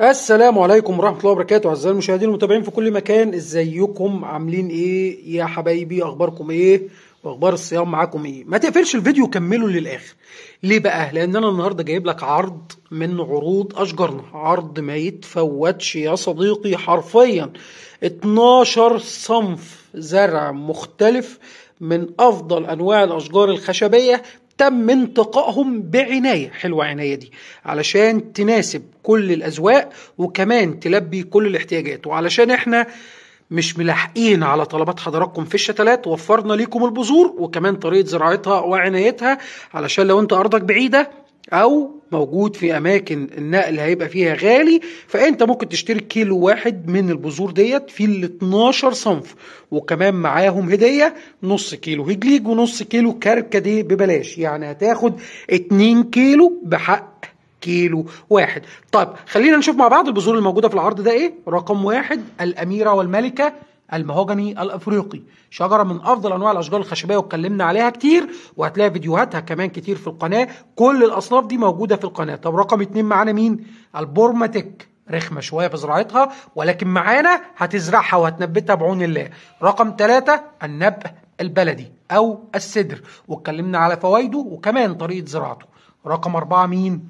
السلام عليكم ورحمه الله وبركاته اعزائي المشاهدين والمتابعين في كل مكان ازيكم عاملين ايه يا حبايبي اخباركم ايه واخبار الصيام معاكم ايه ما تقفلش الفيديو كمله للاخر ليه بقى لان انا النهارده جايب لك عرض من عروض اشجرنا عرض ما يتفوتش يا صديقي حرفيا 12 صنف زرع مختلف من افضل انواع الاشجار الخشبيه تم انتقائهم بعناية حلوة عناية دي علشان تناسب كل الأذواق وكمان تلبي كل الاحتياجات وعلشان احنا مش ملاحقين على طلبات حضراتكم في الشتلات وفرنا ليكم البذور وكمان طريقة زراعتها وعنايتها علشان لو انت أرضك بعيدة او موجود في اماكن النقل هيبقى فيها غالي فانت ممكن تشتري كيلو واحد من البذور ديت في ال 12 صنف وكمان معاهم هديه نص كيلو هجليج ونص كيلو كركديه ببلاش يعني هتاخد 2 كيلو بحق كيلو واحد طيب خلينا نشوف مع بعض البذور الموجوده في العرض ده ايه رقم واحد الاميره والملكه المهوجني الافريقي شجره من افضل انواع الاشجار الخشبيه واتكلمنا عليها كتير وهتلاقي فيديوهاتها كمان كتير في القناه كل الاصناف دي موجوده في القناه طب رقم اتنين معانا مين البورماتيك رخمة شوية في زراعتها ولكن معانا هتزرعها وهتنبتها بعون الله رقم ثلاثة النبق البلدي أو السدر واتكلمنا على فوائده وكمان طريقة زراعته رقم أربعة مين؟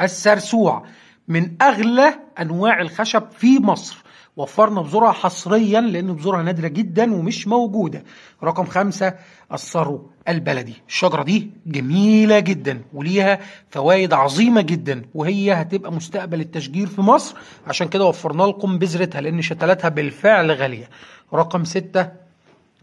السرسوع من أغلى أنواع الخشب في مصر وفرنا بذورها حصريا لأن بذورها نادرة جدا ومش موجودة رقم خمسة الثرو البلدي الشجرة دي جميلة جدا وليها فوائد عظيمة جدا وهي هتبقى مستقبل التشجير في مصر عشان كده وفرنا لكم بذرتها لأن شتلاتها بالفعل غالية رقم ستة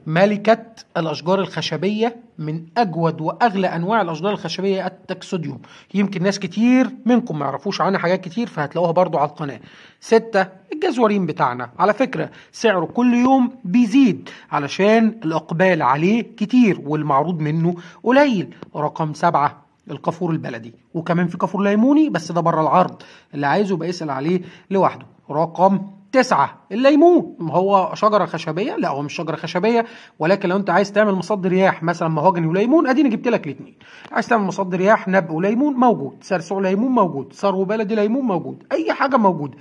ملكة الأشجار الخشبية من أجود وأغلى أنواع الأشجار الخشبية التكسوديوم يمكن ناس كتير منكم ما يعرفوش عنها حاجات كتير فهتلاقوها برضو على القناة ستة الجزورين بتاعنا على فكرة سعره كل يوم بيزيد علشان الإقبال عليه كتير والمعروض منه قليل رقم سبعة الكافور البلدي وكمان في كافور ليموني بس ده بره العرض اللي عايزه يبقى يسأل عليه لوحده رقم تسعة الليمون هو شجرة خشبية لا هو مش شجرة خشبية ولكن لو انت عايز تعمل مصد رياح مثلا مهاجن وليمون اديني جبت لك الاثنين عايز تعمل مصد رياح نبق وليمون موجود سرسوع ليمون موجود ثرو بلدي ليمون موجود اي حاجة موجودة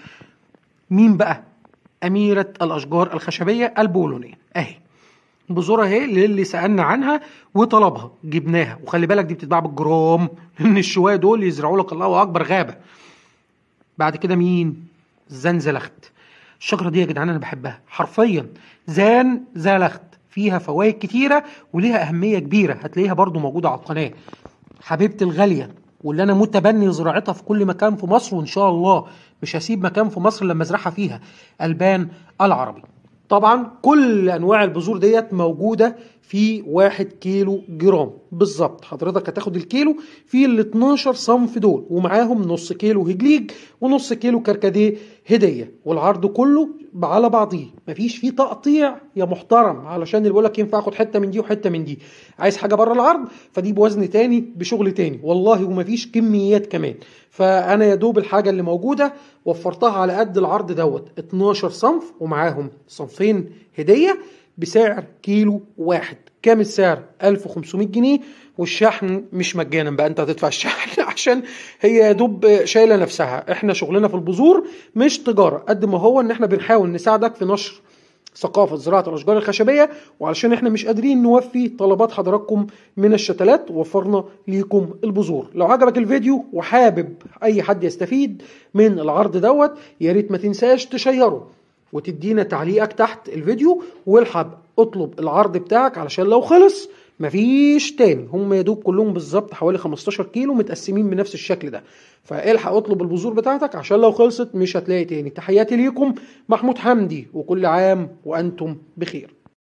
مين بقى أميرة الأشجار الخشبية البولونية أهي بذورة اهي للي سألنا عنها وطلبها جبناها وخلي بالك دي بتتباع بالجرام لأن الشوية دول يزرعوا لك الله أكبر غابة بعد كده مين؟ الزنزلخت الشجره دي يا جدعان انا بحبها حرفيا زان زلخت فيها فوائد كتيره وليها اهميه كبيره هتلاقيها برضو موجوده على القناه حبيبتي الغاليه واللي انا متبني زراعتها في كل مكان في مصر وان شاء الله مش هسيب مكان في مصر لما ازرعها فيها البان العربي طبعا كل انواع البذور ديت موجوده في 1 كيلو جرام بالظبط حضرتك هتاخد الكيلو في ال 12 صنف دول ومعاهم نص كيلو هجليج ونص كيلو كركديه هديه والعرض كله على بعضيه مفيش فيه تقطيع يا محترم علشان اللي بيقول لك ينفع اخد حته من دي وحته من دي عايز حاجه بره العرض فدي بوزن تاني بشغل تاني والله ومفيش كميات كمان فانا يا دوب الحاجه اللي موجوده وفرتها على قد العرض دوت 12 صنف ومعاهم صنفين هديه بسعر كيلو واحد كام السعر 1500 جنيه والشحن مش مجانا بقى انت هتدفع الشحن عشان هي يا دوب شايله نفسها احنا شغلنا في البذور مش تجاره قد ما هو ان احنا بنحاول نساعدك في نشر ثقافة زراعة الأشجار الخشبية وعلشان احنا مش قادرين نوفي طلبات حضراتكم من الشتلات وفرنا ليكم البذور لو عجبك الفيديو وحابب أي حد يستفيد من العرض دوت يا ريت ما تنساش تشيره وتدينا تعليقك تحت الفيديو والحب اطلب العرض بتاعك علشان لو خلص مفيش تاني هم يا دوب كلهم بالظبط حوالي 15 كيلو متقسمين بنفس الشكل ده فالحق اطلب البذور بتاعتك عشان لو خلصت مش هتلاقي تاني تحياتي ليكم محمود حمدي وكل عام وانتم بخير